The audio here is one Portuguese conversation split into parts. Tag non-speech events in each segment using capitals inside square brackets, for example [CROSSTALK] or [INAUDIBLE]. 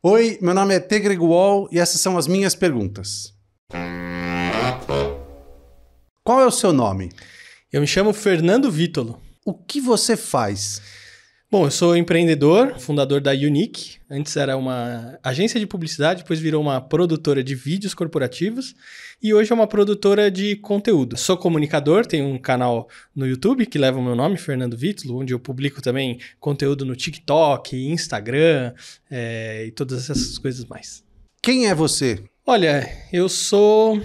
Oi, meu nome é Tegreg Wall e essas são as minhas perguntas. Qual é o seu nome? Eu me chamo Fernando Vítolo. O que você faz? Bom, eu sou empreendedor, fundador da Unique. Antes era uma agência de publicidade, depois virou uma produtora de vídeos corporativos e hoje é uma produtora de conteúdo. Sou comunicador, tenho um canal no YouTube que leva o meu nome, Fernando Vítulo, onde eu publico também conteúdo no TikTok, Instagram é, e todas essas coisas mais. Quem é você? Olha, eu sou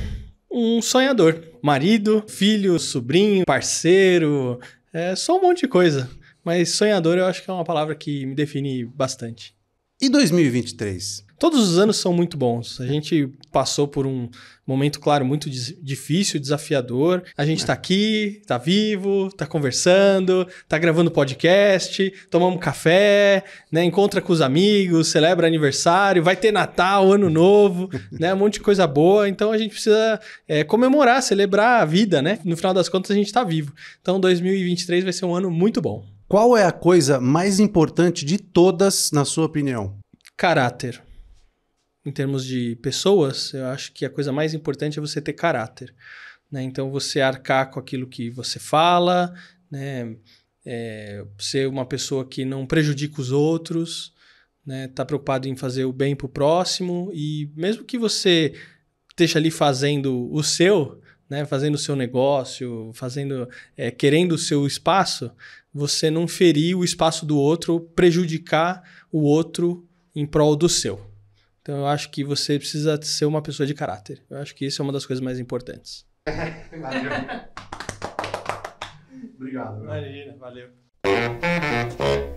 um sonhador. Marido, filho, sobrinho, parceiro, é, um monte de coisa. Mas sonhador eu acho que é uma palavra que me define bastante. E 2023? Todos os anos são muito bons. A gente passou por um momento, claro, muito difícil, desafiador. A gente está é. aqui, está vivo, está conversando, está gravando podcast, tomamos café, né? encontra com os amigos, celebra aniversário, vai ter Natal, Ano Novo, [LAUGHS] né? um monte de coisa boa. Então a gente precisa é, comemorar, celebrar a vida, né? No final das contas, a gente está vivo. Então 2023 vai ser um ano muito bom. Qual é a coisa mais importante de todas, na sua opinião? Caráter. Em termos de pessoas, eu acho que a coisa mais importante é você ter caráter. Né? Então, você arcar com aquilo que você fala, né? É, ser uma pessoa que não prejudica os outros, né? Tá preocupado em fazer o bem para o próximo. E mesmo que você esteja ali fazendo o seu, né? fazendo o seu negócio, fazendo, é, querendo o seu espaço, você não ferir o espaço do outro, prejudicar o outro em prol do seu. Então eu acho que você precisa ser uma pessoa de caráter. Eu acho que isso é uma das coisas mais importantes. valeu. [LAUGHS] Obrigado. Imagina, valeu.